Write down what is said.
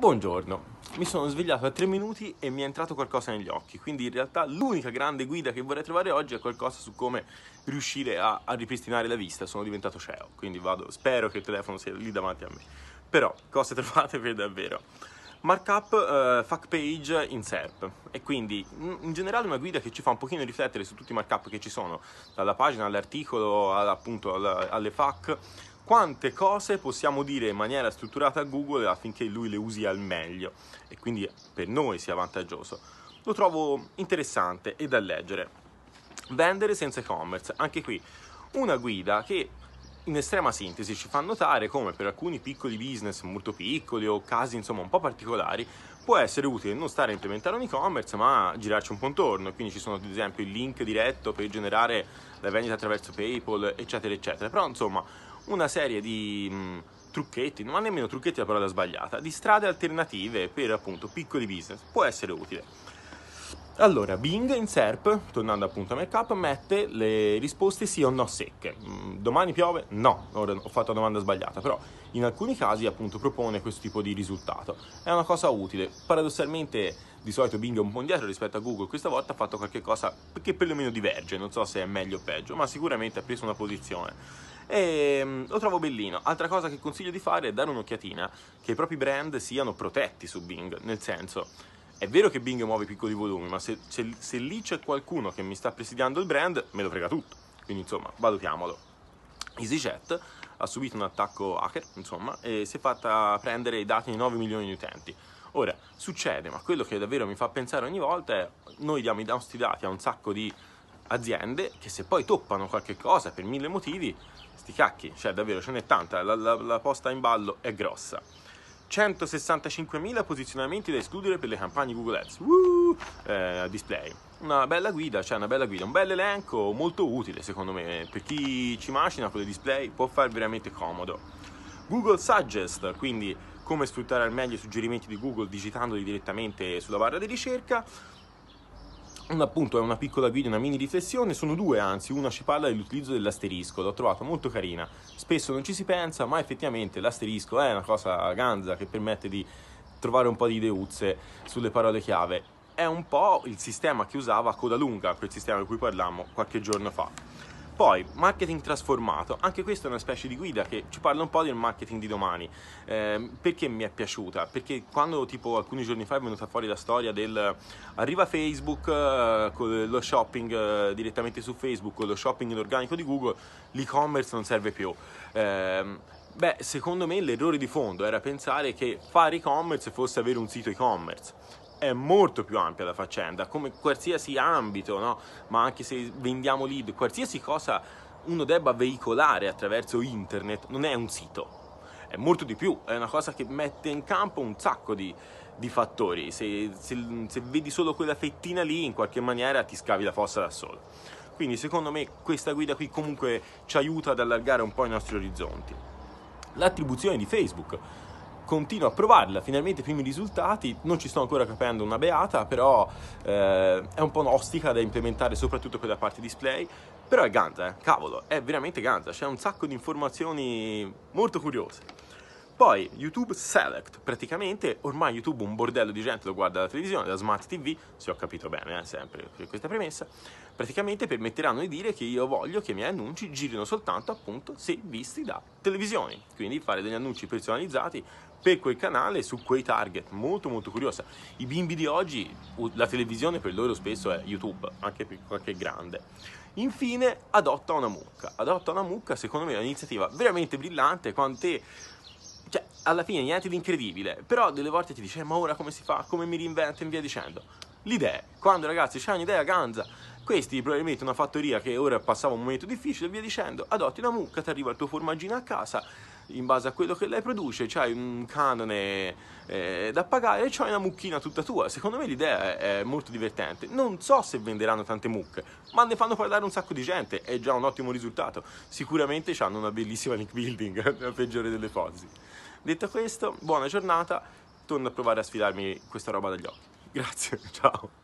Buongiorno, mi sono svegliato a 3 minuti e mi è entrato qualcosa negli occhi, quindi in realtà l'unica grande guida che vorrei trovare oggi è qualcosa su come riuscire a, a ripristinare la vista, sono diventato CEO, quindi vado, spero che il telefono sia lì davanti a me. Però, cose trovate per davvero? Markup, uh, eh, fact page in SERP e quindi in generale una guida che ci fa un pochino riflettere su tutti i markup che ci sono, dalla pagina all'articolo appunto alle fac quante cose possiamo dire in maniera strutturata a Google affinché lui le usi al meglio e quindi per noi sia vantaggioso. Lo trovo interessante e da leggere. Vendere senza e-commerce, anche qui una guida che in estrema sintesi ci fa notare come per alcuni piccoli business molto piccoli o casi insomma un po' particolari può essere utile non stare a implementare un e-commerce ma girarci un po' intorno quindi ci sono ad esempio il link diretto per generare la vendita attraverso PayPal eccetera eccetera però insomma una serie di mh, mm, trucchetti, non nemmeno trucchetti la parola sbagliata, di strade alternative per appunto piccoli business, può essere utile. Allora, Bing in SERP, tornando appunto a Merkup, mette le risposte sì o no secche. Mm, domani piove? No, ora ho fatto la domanda sbagliata, però in alcuni casi appunto propone questo tipo di risultato. È una cosa utile. Paradossalmente di solito Bing è un po' indietro rispetto a Google, questa volta ha fatto qualcosa che perlomeno diverge, non so se è meglio o peggio, ma sicuramente ha preso una posizione e ehm, lo trovo bellino. Altra cosa che consiglio di fare è dare un'occhiatina che i propri brand siano protetti su Bing, nel senso è vero che Bing muove piccoli volumi, ma se, se, se lì c'è qualcuno che mi sta presidiando il brand, me lo frega tutto. Quindi insomma, valutiamolo. EasyJet ha subito un attacco hacker, insomma, e si è fatta prendere i dati di 9 milioni di utenti. Ora, succede, ma quello che davvero mi fa pensare ogni volta è noi diamo i nostri dati a un sacco di aziende che se poi toppano qualche cosa per mille motivi, sti cacchi, cioè davvero ce n'è tanta, la, la, la posta in ballo è grossa. 165.000 posizionamenti da escludere per le campagne Google Ads. Woo! Eh, display. Una bella guida, cioè una bella guida, un bel elenco molto utile secondo me. Per chi ci macina con le display può far veramente comodo. Google Suggest, quindi come sfruttare al meglio i suggerimenti di Google digitandoli direttamente sulla barra di ricerca un appunto è una piccola video, una mini riflessione, sono due anzi, una ci parla dell'utilizzo dell'asterisco, l'ho trovata molto carina, spesso non ci si pensa, ma effettivamente l'asterisco è una cosa ganza che permette di trovare un po' di ideuzze sulle parole chiave, è un po' il sistema che usava Coda Lunga, quel sistema di cui parlavamo qualche giorno fa. Poi, marketing trasformato, anche questa è una specie di guida che ci parla un po' del marketing di domani. Eh, perché mi è piaciuta? Perché quando tipo alcuni giorni fa è venuta fuori la storia del arriva Facebook eh, con lo shopping eh, direttamente su Facebook, con lo shopping organico di Google, l'e-commerce non serve più. Ehm, beh, secondo me l'errore di fondo era pensare che fare e-commerce fosse avere un sito e-commerce è molto più ampia la faccenda, come qualsiasi ambito, no? ma anche se vendiamo lead, qualsiasi cosa uno debba veicolare attraverso internet non è un sito, è molto di più, è una cosa che mette in campo un sacco di, di fattori, se, se, se vedi solo quella fettina lì in qualche maniera ti scavi la fossa da solo. Quindi secondo me questa guida qui comunque ci aiuta ad allargare un po' i nostri orizzonti. L'attribuzione di Facebook continuo a provarla, finalmente i primi risultati, non ci sto ancora capendo una beata, però eh, è un po' ostica da implementare soprattutto quella parte display, però è ganza, eh? cavolo, è veramente ganza, c'è un sacco di informazioni molto curiose. Poi YouTube Select, praticamente ormai YouTube un bordello di gente lo guarda la televisione, da smart TV, se ho capito bene, eh, sempre questa premessa, praticamente permetteranno di dire che io voglio che i miei annunci girino soltanto appunto se visti da televisioni, quindi fare degli annunci personalizzati per quel canale su quei target molto molto curiosa i bimbi di oggi la televisione per loro spesso è youtube anche qualche grande infine adotta una mucca adotta una mucca secondo me è un'iniziativa veramente brillante quante cioè, alla fine niente di incredibile, però delle volte ti dice eh, ma ora come si fa, come mi reinvento e via dicendo. L'idea, quando ragazzi c'è un'idea ganza, questi probabilmente una fattoria che ora passava un momento difficile e via dicendo, adotti una mucca, ti arriva il tuo formaggino a casa, in base a quello che lei produce, c'hai un canone eh, da pagare e c'hai una mucchina tutta tua. Secondo me l'idea è molto divertente. Non so se venderanno tante mucche, ma ne fanno parlare un sacco di gente, è già un ottimo risultato. Sicuramente hanno una bellissima link building, la peggiore delle cose. Detto questo, buona giornata, torno a provare a sfidarmi questa roba dagli occhi. Grazie, ciao.